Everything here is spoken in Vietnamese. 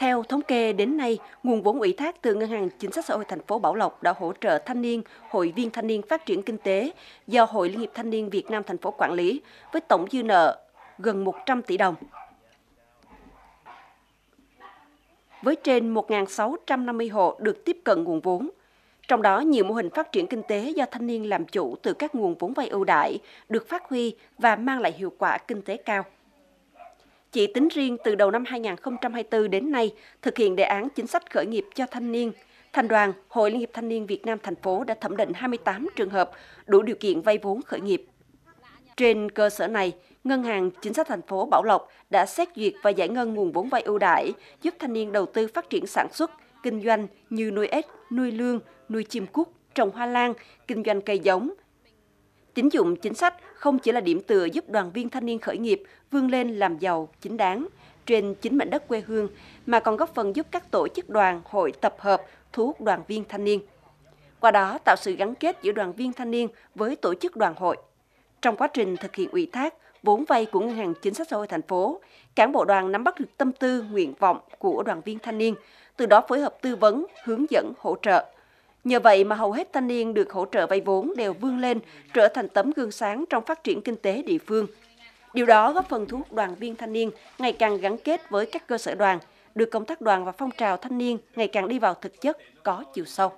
Theo thống kê đến nay, nguồn vốn ủy thác từ Ngân hàng Chính sách Xã hội thành phố Bảo Lộc đã hỗ trợ thanh niên, hội viên thanh niên phát triển kinh tế do Hội Liên hiệp Thanh niên Việt Nam thành phố quản lý với tổng dư nợ gần 100 tỷ đồng. Với trên 1.650 hộ được tiếp cận nguồn vốn, trong đó nhiều mô hình phát triển kinh tế do thanh niên làm chủ từ các nguồn vốn vay ưu đãi được phát huy và mang lại hiệu quả kinh tế cao. Chỉ tính riêng từ đầu năm 2024 đến nay, thực hiện đề án chính sách khởi nghiệp cho thanh niên, Thành đoàn, Hội Liên hiệp Thanh niên Việt Nam thành phố đã thẩm định 28 trường hợp đủ điều kiện vay vốn khởi nghiệp. Trên cơ sở này, Ngân hàng Chính sách thành phố Bảo Lộc đã xét duyệt và giải ngân nguồn vốn vay ưu đãi giúp thanh niên đầu tư phát triển sản xuất, kinh doanh như nuôi ếch, nuôi lương, nuôi chim cút, trồng hoa lan, kinh doanh cây giống, tín dụng chính sách không chỉ là điểm tựa giúp đoàn viên thanh niên khởi nghiệp vươn lên làm giàu chính đáng trên chính mảnh đất quê hương mà còn góp phần giúp các tổ chức đoàn hội tập hợp thu hút đoàn viên thanh niên qua đó tạo sự gắn kết giữa đoàn viên thanh niên với tổ chức đoàn hội trong quá trình thực hiện ủy thác vốn vay của ngân hàng chính sách xã hội thành phố cán bộ đoàn nắm bắt được tâm tư nguyện vọng của đoàn viên thanh niên từ đó phối hợp tư vấn hướng dẫn hỗ trợ Nhờ vậy mà hầu hết thanh niên được hỗ trợ vay vốn đều vươn lên, trở thành tấm gương sáng trong phát triển kinh tế địa phương. Điều đó góp phần thu hút đoàn viên thanh niên ngày càng gắn kết với các cơ sở đoàn, được công tác đoàn và phong trào thanh niên ngày càng đi vào thực chất, có chiều sâu.